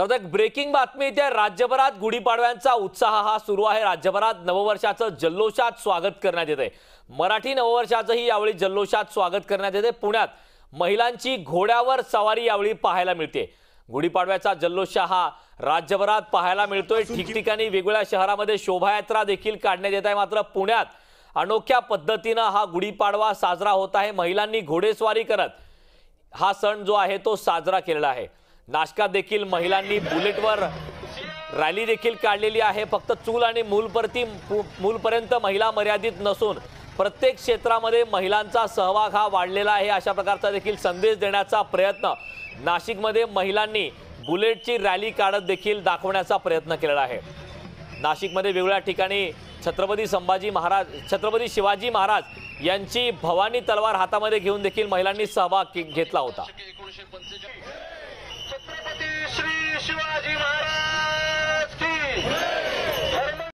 तर एक ब्रेकिंग बातमी इथे राज्यभरात गुढीपाडव्यांचा उत्साह हा सुरू आहे राज्यभरात नववर्षाचं जल्लोषात स्वागत करण्यात आहे मराठी नववर्षाचंही यावेळी जल्लोषात स्वागत करण्यात येते पुण्यात महिलांची घोड्यावर सवारी यावेळी पाहायला मिळते गुढीपाडव्याचा जल्लोष हा राज्यभरात पाहायला मिळतोय ठिकठिकाणी वेगवेगळ्या शहरामध्ये शोभायात्रा देखील काढण्यात येत आहे मात्र पुण्यात अनोख्या पद्धतीनं हा गुढीपाडवा साजरा होत आहे महिलांनी घोडेस्वारी करत हा सण जो आहे तो साजरा केलेला आहे नाशकात देखील महिलांनी बुलेटवर रॅली देखील काढलेली आहे फक्त चूल आणि मूलप्रती मूलपर्यंत महिला मर्यादित नसून प्रत्येक क्षेत्रामध्ये महिलांचा सहभाग हा वाढलेला आहे अशा प्रकारचा देखील संदेश देण्याचा प्रयत्न नाशिकमध्ये महिलांनी बुलेटची रॅली काढत देखील दाखवण्याचा प्रयत्न केलेला आहे नाशिकमध्ये वेगवेगळ्या ठिकाणी छत्रपती संभाजी महाराज छत्रपती शिवाजी महाराज यांची भवानी तलवार हातामध्ये घेऊन देखील महिलांनी सहभाग घेतला होता